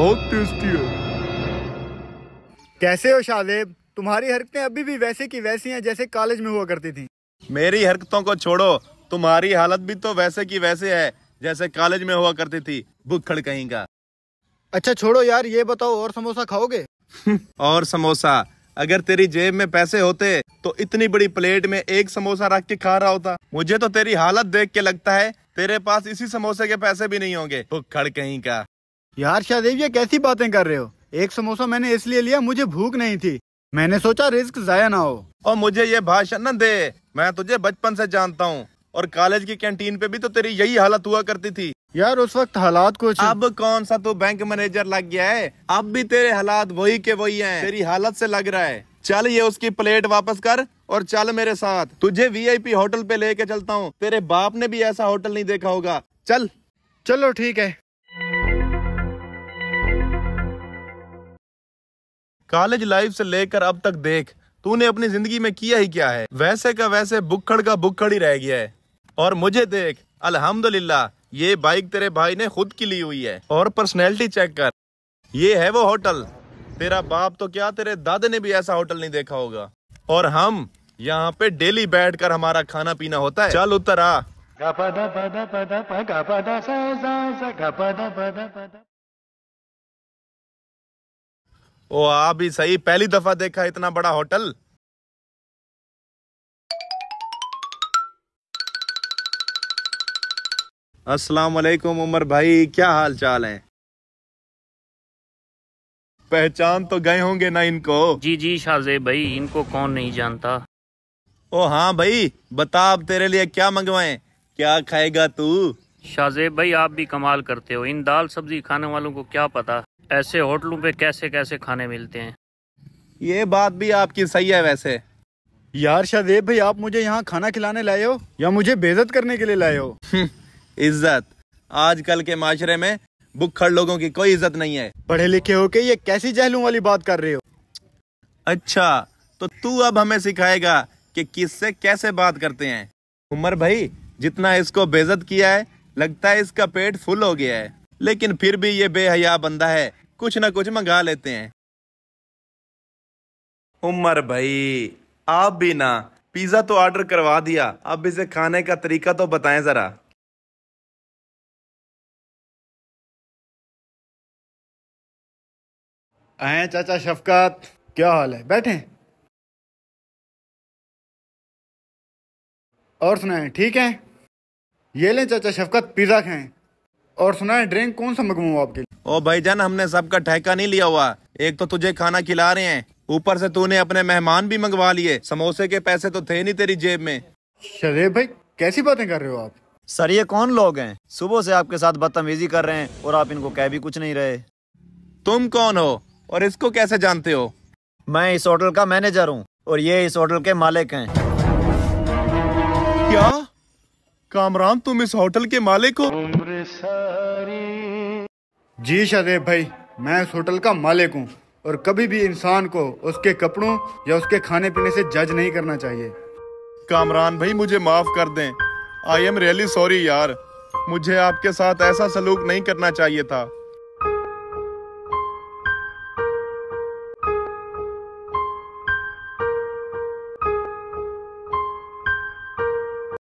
बहुत टेस्टी है कैसे हो शाहेब तुम्हारी हरकतें अभी भी वैसे की वैसी हैं जैसे कॉलेज में हुआ करती थी मेरी हरकतों को छोड़ो तुम्हारी हालत भी तो वैसे की वैसे है जैसे कॉलेज में हुआ करती थी बुखड़ कहीं का अच्छा छोड़ो यार ये बताओ और समोसा खाओगे और समोसा अगर तेरी जेब में पैसे होते तो इतनी बड़ी प्लेट में एक समोसा रख के खा रहा होता मुझे तो तेरी हालत देख के लगता है तेरे पास इसी समोसे के पैसे भी नहीं होंगे भुखड़ कहीं का यार शाहदेव ये कैसी बातें कर रहे हो एक समोसा मैंने इसलिए लिया मुझे भूख नहीं थी मैंने सोचा रिस्क जाया ना हो और मुझे ये भाषण न दे मैं तुझे बचपन से जानता हूँ और कॉलेज की कैंटीन पे भी तो तेरी यही हालत हुआ करती थी यार उस वक्त हालात कुछ अब कौन सा तू बैंक मैनेजर लग गया है अब भी तेरे हालात वही के वही हैं तेरी हालत से लग रहा है चल ये उसकी प्लेट वापस कर और चल मेरे साथ तुझे वीआईपी होटल पे लेके चलता हूँ तेरे बाप ने भी ऐसा होटल नहीं देखा होगा चल चलो ठीक है कॉलेज लाइफ से लेकर अब तक देख तूने अपनी जिंदगी में किया ही क्या है वैसे का वैसे बुखड़ का बुखड़ ही रह गया है और मुझे देख अल्हम्दुलिल्लाह ये बाइक तेरे भाई ने खुद की ली हुई है और पर्सनैलिटी चेक कर ये है वो होटल तेरा बाप तो क्या तेरे दादे ने भी ऐसा होटल नहीं देखा होगा और हम यहाँ पे डेली बैठ कर हमारा खाना पीना होता है चल उतर आ ओ आप भी सही पहली दफा देखा इतना बड़ा होटल अस्सलाम वालेकुम उमर भाई क्या हाल चाल है पहचान तो गए होंगे ना इनको जी जी शाहजेब भाई इनको कौन नहीं जानता ओ हाँ भाई बता आप तेरे लिए क्या मंगवाएं क्या खाएगा तू शाहजेब भाई आप भी कमाल करते हो इन दाल सब्जी खाने वालों को क्या पता ऐसे होटलों पे कैसे कैसे खाने मिलते हैं ये बात भी आपकी सही है वैसे यार शाहदेव भाई आप मुझे यहाँ खाना खिलाने लाए हो या मुझे बेजत करने के लिए लाए हो हम्म, इज्जत आजकल के माशरे में बुखड़ लोगों की कोई इज्जत नहीं है पढ़े लिखे हो के ये कैसी जहलू वाली बात कर रहे हो अच्छा तो तू अब हमें सिखाएगा कि किससे कैसे बात करते हैं उमर भाई जितना इसको बेजत किया है लगता है इसका पेट फुल हो गया है लेकिन फिर भी ये बेहया बंदा है कुछ ना कुछ मंगा लेते हैं उमर भाई आप भी ना पिज़्ज़ा तो ऑर्डर करवा दिया अब इसे खाने का तरीका तो बताएं ज़रा आए चाचा शफकत क्या हाल है बैठे और सुनाए ठीक है ये लें चाचा शफकत पिज़्ज़ा खाएं और सुनाए ड्रिंक कौन सा मंगवाऊ आपके लिए ओ जान हमने सबका ठेका नहीं लिया हुआ एक तो तुझे खाना खिला रहे हैं ऊपर से तूने अपने मेहमान भी मंगवा लिए समोसे के पैसे तो थे नहीं तेरी जेब में शरे भाई कैसी बातें कर रहे हो आप सर ये कौन लोग हैं सुबह से आपके साथ बदतमीजी कर रहे हैं और आप इनको कह भी कुछ नहीं रहे तुम कौन हो और इसको कैसे जानते हो मैं इस होटल का मैनेजर हूँ और ये इस होटल के मालिक है क्या कामरान तुम इस होटल के मालिक हो जी शेब भाई मैं इस होटल का मालिक हूँ और कभी भी इंसान को उसके कपड़ों या उसके खाने पीने से जज नहीं करना चाहिए कामरान भाई मुझे माफ़ कर दें आई एम रियली सॉरी यार मुझे आपके साथ ऐसा सलूक नहीं करना चाहिए था